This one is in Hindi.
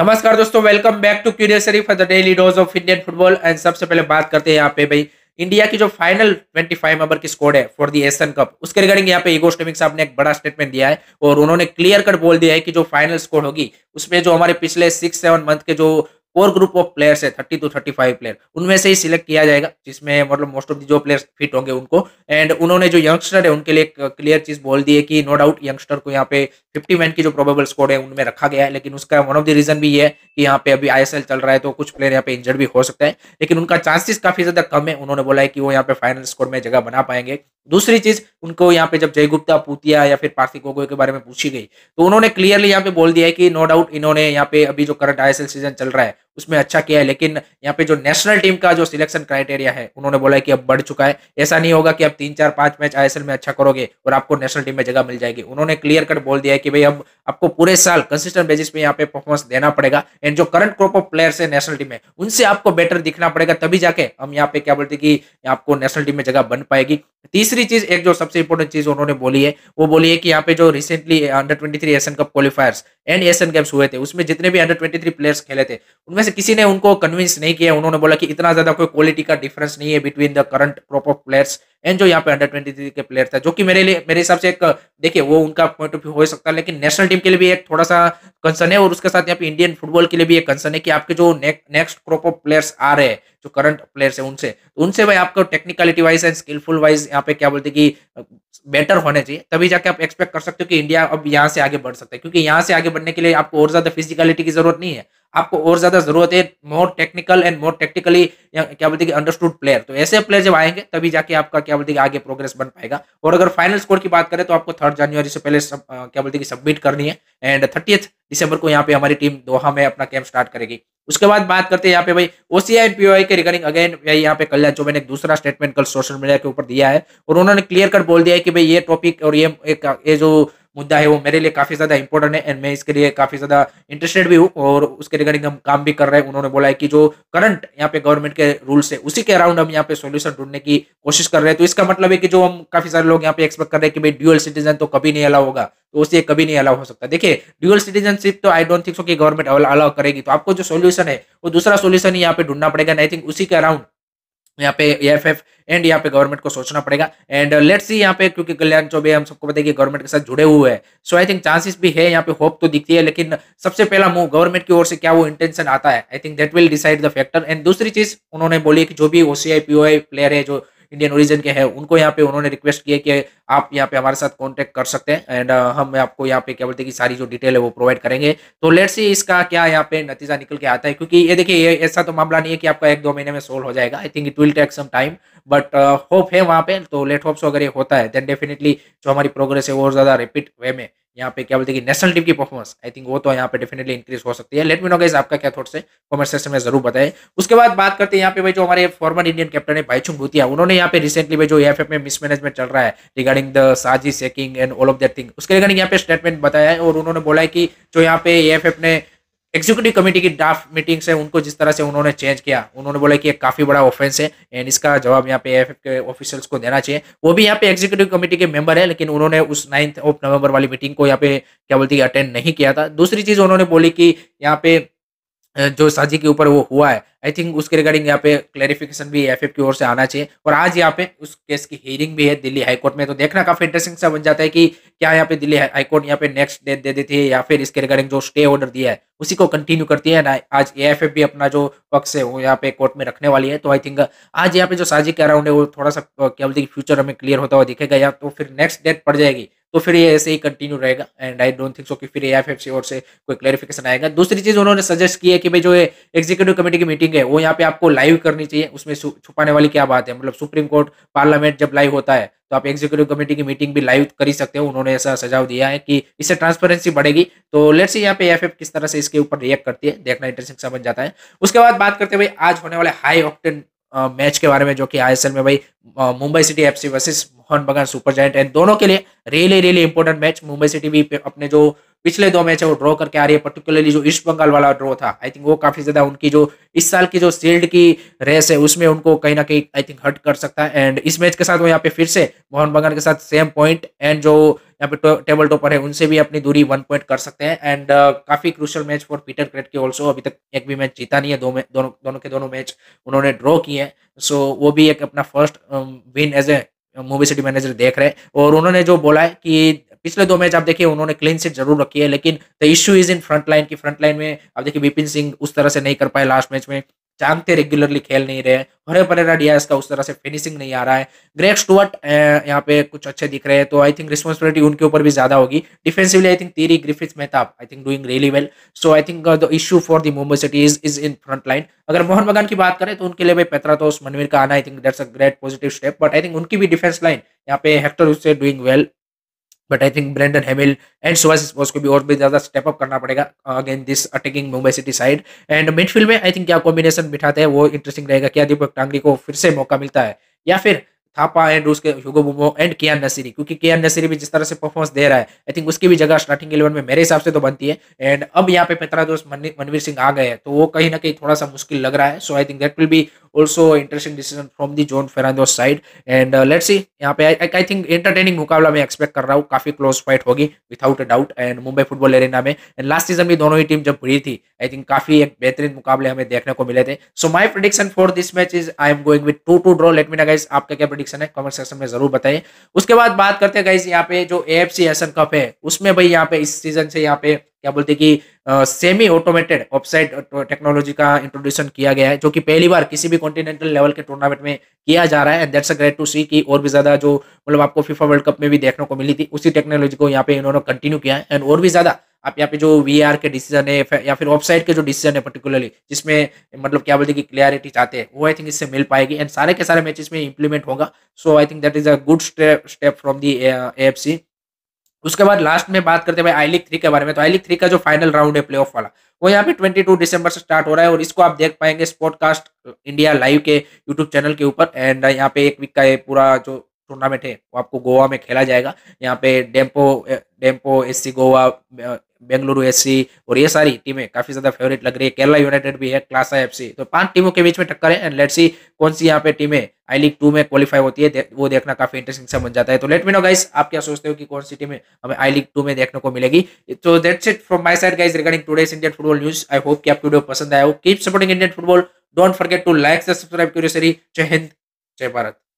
नमस्कार दोस्तों welcome back to curious Sharif the daily dose of Indian football and सबसे पहले बात करते हैं यहाँ पे भाई इंडिया की जो फाइनल 25 फाइव मेंबर की स्कोर है फॉर दी एशियन कप उसके रिगार्डिंग यहाँ पे ईगो स्टेमिंग साहब ने एक बड़ा स्टेटमेंट दिया है और उन्होंने क्लियर कट बोल दिया है कि जो फाइनल स्कोर होगी उसमें जो हमारे पिछले सिक्स सेवन मंथ के जो कोर ग्रुप ऑफ प्लेयर्स है thirty two thirty five player उनमें से ही सिलेक्ट किया जाएगा जिसमें मतलब मोस्ट ऑफ दी जो प्लेयर्स फिट होंगे उनको एंड उन्होंने जो यंगस्टर है उनके लिए क्लियर चीज बोल दी है कि नो डाउट यंगस्टर को यहाँ पे फिफ्टी मैन की जो प्रोबेबल स्कोर है उनमें रखा गया है लेकिन उसका वन ऑफ द रीजन भी ये है कि यहाँ पे अभी आई चल रहा है तो कुछ प्लेयर यहाँ पे इंजर्ड भी हो सकता है लेकिन उनका चांसेस काफी ज्यादा कम है उन्होंने बोला है कि वो यहाँ पे फाइनल स्कोर में जगह बना पाएंगे दूसरी चीज उनको यहाँ पे जब जयगुप्ता पूतिया या फिर पार्थिव गोगोई के बारे में पूछी गई तो उन्होंने क्लियरली यहाँ पे बोल दिया है कि नो डाउट इन्होंने यहाँ पे अभी जो करंट आई सीजन चल रहा है उसमें अच्छा किया है लेकिन यहाँ पे जो नेशनल टीम का जो सिलेक्शन क्राइटेरिया है उन्होंने बोला है कि अब बढ़ चुका है ऐसा नहीं होगा कि आप तीन चार पांच मैच आई में अच्छा करोगे और आपको नेशनल टीम में जगह मिल जाएगी उन्होंने क्लियर कट बोल दिया है कि भाई अब आपको पूरे साल कंसिस्टेंट बेसिस पे यहाँ पे परफॉर्मेंस देना पड़ेगा एंड जो करंट ग्रुप ऑफ प्लेयर्स है नेशनल टीम में उनसे आपको बेटर दिखना पड़ेगा तभी जाके हम यहाँ पे क्या बोलते कि आपको नेशनल टीम में जगह बन पाएगी तीसरी चीज एक जो सबसे इंपॉर्टेंट चीज उन्होंने बोली है वो बोली है कि यहाँ पे जो recently under twenty Asian cup qualifiers and Asian games हुए थे उसमें जितने भी अंडर ट्वेंटी प्लेयर्स खेले थे उनमें उनमें से किसी ने उनको कन्विंस नहीं किया उन्होंने बोला कि इतना ज्यादा कोई क्वालिटी का डिफरेंस नहीं है between the current crop of players and जो यहाँ पे अंडर ट्वेंटी थ्री के प्लेयर था जो कि मेरे लिए मेरे हिसाब से एक देखिए वो उनका पॉइंट ऑफ व्यू हो सकता है लेकिन नेशनल टीम के लिए भी एक थोड़ा सा कंसर्न है और उसके साथ यहाँ पे इंडियन फुटबॉल के लिए भी एक कंसर्न है कि आपके जो नेक्स्ट क्रॉप ऑफ प्लेयर्स आ रहे हैं जो करंट प्लेयर्स है उनसे तो उनसे भाई आपको technicality wise and skillful wise यहाँ पे क्या बोलते कि बेटर होने चाहिए तभी जाके आप एक्सपेक्ट कर सकते हो कि इंडिया अब यहाँ से आगे बढ़ सकता है क्योंकि यहाँ से आगे बढ़ने के लिए आपको और ज्यादा फिजिकलिटी की जरूरत नहीं है आपको और ज्यादा जरूरत है more technical and more technically क्या बोलते हैं अंडरस्टूड प्लेयर तो ऐसे प्लेयर जब आएंगे तभी जाके आपका क्या बोलते हैं आगे प्रोग्रेस बन पाएगा और अगर फाइनल स्कोर की बात करें तो आपको थर्ड जनवरी से पहले सब, आ, क्या बोलते हैं सबमिट करनी है एंड थर्टी दिसंबर को यहाँ पे हमारी टीम दोहा में अपना कैंप स्टार्ट करेगी उसके बाद बात करते हैं यहाँ पे भाई ओसीआई एंड पीओआई के रिगार्डिंग अगेन भाई यहाँ पे कल्याण जो मैंने एक दूसरा स्टेटमेंट कल सोशल मीडिया के ऊपर दिया है और उन्होंने क्लियर कट बोल दिया है कि भाई ये टॉपिक और ये एक ये जो मुद्दा है वो मेरे लिए काफी ज्यादा इंपॉर्टेंट है एंड मैं इसके लिए काफी ज्यादा इंटरेस्टेड भी हूँ और उसके रिगार्डिंग हम काम भी कर रहे हैं उन्होंने बोला है कि जो करंट यहाँ पे गवर्नमेंट के रूल्स है उसी के अराउंड हम यहाँ पे सोल्यूशन ढूंढने की कोशिश कर रहे हैं तो इसका मतलब है कि जो हम काफी सारे लोग यहाँ पे एक्सपेक्ट कर रहे हैं कि भाई ड्यूअल सिटीजन तो कभी नहीं अलाउ होगा तो उसे कभी नहीं अलाउ हो सकता देखिए ड्यूअल सिटीजनशिप तो आई डोंट थिंक सो कि गवर्नमेंट अलाउ करेगी तो आपको जो सोल्यूशन है वो दूसरा सोल्यूशन यहाँ पे ढूंढना पड़ेगा आई थिंक उसी के अराउंड यहाँ पे एफ एफ एंड यहाँ पे गवर्नमेंट को सोचना पड़ेगा एंड लेट्स सी यहाँ पे क्योंकि कल्याण चौबे हम सबको पता है कि गवर्नमेंट के साथ जुड़े हुए हैं सो आई थिंक चांसेस भी है यहाँ पे होप तो दिखती है लेकिन सबसे पहला मूव गवर्नमेंट की ओर से क्या वो इंटेंशन आता है I think that will decide the factor and दूसरी चीज उन्होंने बोली कि जो भी ओसीआई पीओआई प्लेयर है जो इंडियन ओरिजिन के हैं उनको यहाँ पे उन्होंने रिक्वेस्ट किया कि आप यहाँ पे हमारे साथ कॉन्टैक्ट कर सकते हैं एंड uh, हम आपको यहाँ पे क्या बोलते हैं कि सारी जो डिटेल है वो प्रोवाइड करेंगे तो लेट से इसका क्या यहाँ पे नतीजा निकल के आता है क्योंकि ये देखिए ये ऐसा तो मामला नहीं है कि आपका एक दो महीने में सोल्व हो जाएगा I think it will take some time but hope है वहाँ पे तो लेट होप्स अगर ये होता है देन डेफिनेटली जो हमारी प्रोग्रेस है वो ज़्यादा रेपिड वे में यहाँ पे क्या बोलते हैं कि नेशनल टीम की परफॉर्मेंस आई थिंक वो तो यहाँ पे डेफिनेटली इंक्रीज हो सकती है लेट मी नो गाइज आपका क्या थॉट्स है कमेंट सेक्शन में जरूर बताएं उसके बाद बात करते हैं यहाँ पे भाई जो हमारे फॉर्मर इंडियन कैप्टन है भाईचुंग भूतिया उन्होंने यहाँ पे रिसेंटली भाई जो एफ में मिसमैनेजमेंट चल रहा है regarding the Shaji sacking and all of that thing उसके रिगार्डिंग यहाँ पे स्टेटमेंट बताया है और उन्होंने बोला है कि जो यहाँ पे एफ ने एग्जीक्यूटिव कमेटी की ड्राफ्ट मीटिंग्स है उनको जिस तरह से उन्होंने चेंज किया उन्होंने बोला कि एक काफी बड़ा ऑफेंस है एंड इसका जवाब यहाँ पे एफ के ऑफिसर्स को देना चाहिए वो भी यहाँ पे एग्जीक्यूटिव कमेटी के मेंबर है लेकिन उन्होंने उस नाइन्थ ऑफ नवंबर वाली मीटिंग को यहाँ पे क्या बोलती है अटेंड नहीं किया था दूसरी चीज उन्होंने बोली कि यहाँ पे जो साजी के ऊपर वो हुआ है आई थिंक उसके रिगार्डिंग यहाँ पे क्लेरिफिकेशन भी एफ की ओर से आना चाहिए और आज यहाँ पे उस केस की हियरिंग भी है दिल्ली हाईकोर्ट में तो देखना काफी इंटरेस्टिंग सा बन जाता है कि क्या यहाँ पे दिल्ली हाईकोर्ट यहाँ पे नेक्स्ट डेट दे देती है या फिर इसके रिगार्डिंग जो स्टे ऑर्डर दिया है उसी को कंटिन्यू करती है ना आज ए भी अपना जो पक्ष है वो यहाँ पे कोर्ट में रखने वाली है तो आई थिंक आज यहाँ पे जो साजी के अराउंड है वो थोड़ा सा क्या बोलते फ्यूचर हमें क्लियर होता हुआ दिखेगा या तो फिर नेक्स्ट डेट पड़ जाएगी तो फिर ये ऐसे ही कंटिन्यू रहेगा and I don't think so कि फिर एफ सी और से कोई क्लैरिफिकेशन आएगा दूसरी चीज़ उन्होंने सजेस्ट की है कि भाई जो एग्जीक्यूटिव कमेटी की मीटिंग है वो यहाँ पे आपको लाइव करनी चाहिए उसमें छुपाने वाली क्या बात है मतलब सुप्रीम कोर्ट पार्लियामेंट जब लाइव होता है तो आप एग्जीक्यूटिव कमेटी की मीटिंग भी लाइव कर ही सकते हो उन्होंने ऐसा सुझाव दिया है कि इससे ट्रांसपेरेंसी बढ़ेगी तो लेट्स यहाँ पे एफ किस तरह से इसके ऊपर रिएक्ट करती है देखना इंटरेस्टिंग समझ जाता है उसके बाद बात करते हुए आज होने वाले हाई ऑक्टेन मैच के बारे में जो कि आईएसएल में भाई Mumbai city FC versus Mohun Bagan super giant and दोनों के लिए really really important match Mumbai city भी अपने जो पिछले दो मैच है वो ड्रॉ करके आ रही है पर्टिकुलरली जो ईस्ट बंगाल वाला ड्रॉ था आई थिंक वो काफी ज्यादा उनकी जो इस साल की जो सील्ड की रेस है उसमें उनको कहीं ना कहीं आई थिंक हट कर सकता है एंड इस मैच के साथ वो यहाँ पे फिर से मोहन बंगाल के साथ सेम पॉइंट एंड जो यहाँ पे टेबल टॉपर है उनसे भी अपनी दूरी वन पॉइंट कर सकते हैं एंड uh, काफी crucial match for Peter Kratky के ऑल्सो अभी तक एक भी मैच जीता नहीं है दो दोनों दोनों के दोनों मैच उन्होंने ड्रॉ किए हैं सो वो भी एक अपना first win as a movie city manager देख रहे हैं और उन्होंने जो बोला है कि पिछले दो मैच आप देखिए उन्होंने क्लीन सीट जरूर रखी है लेकिन the issue is in front line की फ्रंट लाइन में आप देखिए विपिन सिंह उस तरह से नहीं कर पाए लास्ट मैच में जानते रेगुलरली खेल नहीं रहे हरे परेरा डियास का उस तरह से फिनिशिंग नहीं आ रहा है ग्रेट स्टुअर्ट यहाँ पे कुछ अच्छे दिख रहे हैं तो आई थिंक रिस्पॉन्सिबिलिटी उनके ऊपर भी ज्यादा होगी defensively I think Tiri Griffith Mehtab I think doing really well so I think the issue for the Mumbai city is is in front line अगर मोहन बगान की बात करें तो उनके लिए भाई पैतरा तो मनवीर का आना I think that's a great positive step but I think उनकी भी डिफेंस लाइन यहाँ पे हेक्टर उससे doing well but I think Brendan Hamill and Subhash को भी और भी ज़्यादा स्टेप अप करना पड़ेगा again this attacking Mumbai city side and midfield में आई थिंक क्या कॉम्बिनेशन बिठाते हैं वो इंटरेस्टिंग रहेगा क्या दीपक टांगली को फिर से मौका मिलता है या फिर थापा एंड उसके ह्यूगो बुमो एंड कियान नसीरी क्योंकि कियान नसीरी भी जिस तरह से परफॉर्मेंस दे रहा है आई थिंक उसकी भी जगह स्टार्टिंग इलेवन में मेरे हिसाब से तो बनती है एंड अब यहाँ पे पेतरा दोस्त मनवीर सिंह आ गए हैं तो वो कहीं ना कहीं थोड़ा सा मुश्किल लग रहा है so I think that will be also interesting decision from the Juan Ferrando side and let's see यहाँ पे आई थिंक एंटरटेनिंग मुकाबला मैं एक्सपेक्ट कर रहा हूँ काफी क्लोज फाइट होगी without a doubt and Mumbai football arena में एंड लास्ट सीजन भी दोनों ही टीम जब भिड़ी थी आई थिंक काफी एक बेहतरीन मुकाबले हमें देखने को मिले थे so my prediction for this match is I am going with two two draw let me ना आपका क्या प्रोडिक्शन है कमेंट सेक्शन में जरूर बताएं उसके बाद बात करते हैं गाइज यहाँ पे जो A F C essence cup है उसमें भाई यहाँ पे इस सीजन से यहाँ पे क्या बोलते कि सेमी ऑटोमेटेड ऑफसाइड टेक्नोलॉजी का इंट्रोड्यूशन किया गया है जो कि पहली बार किसी भी कॉन्टिनेंटल लेवल के टूर्नामेंट में किया जा रहा है and that's a great to see कि और भी ज्यादा जो मतलब आपको फीफा वर्ल्ड कप में भी देखने को मिली थी उसी टेक्नोलॉजी को यहाँ पे इन्होंने कंटिन्यू किया है एंड और भी ज्यादा आप यहाँ पे जो वी के डिसीजन है या फिर वेबसाइट के जो डिसीजन है पर्टिकुलरली जिसमें मतलब क्या बोलते हैं कि क्लियरिटी चाहते हैं वो आई थिंक इससे मिल पाएगी एंड सारे के सारे मैचेस में इंप्लीमेंट होगा so I think that is a good step from the F C उसके बाद लास्ट में बात करते हैं भाई आई लीग थ्री के बारे में तो आई लीग थ्री का जो फाइनल राउंड है प्ले ऑफ वाला वो यहाँ पे 22 दिसंबर से स्टार्ट हो रहा है और इसको आप देख पाएंगे स्पॉडकास्ट इंडिया लाइव के यूट्यूब चैनल के ऊपर एंड यहाँ पे एक वीक का ये पूरा जो टूर्नामेंट है वो आपको गोवा में खेला जाएगा यहाँ पे डेम्पो टेम्पो एस गोवा बेंगलुरु एस और ये सारी टीमें काफी ज्यादा फेवरेट लग रही है केरला यूनाइटेड भी है क्लासा एफ तो पांच टीमों के बीच में टक्कर है एंड लेट्स सी कौन सी यहाँ पे टीमें आई लीग टू में क्वालिफाई होती है दे, वो देखना काफी इंटरेस्टिंग सा बन जाता है तो लेट मी नो गाइस आप क्या सोचते हो कि कौन सी टीमें हमें आई लीग टू में देखने को मिलेगी तो that's it from my side guys regarding today's Indian football news I hope कि आपको वीडियो पसंद आया हो keep supporting Indian football don't forget to like subscribe क्यूरियसरी जय हिंद जय भारत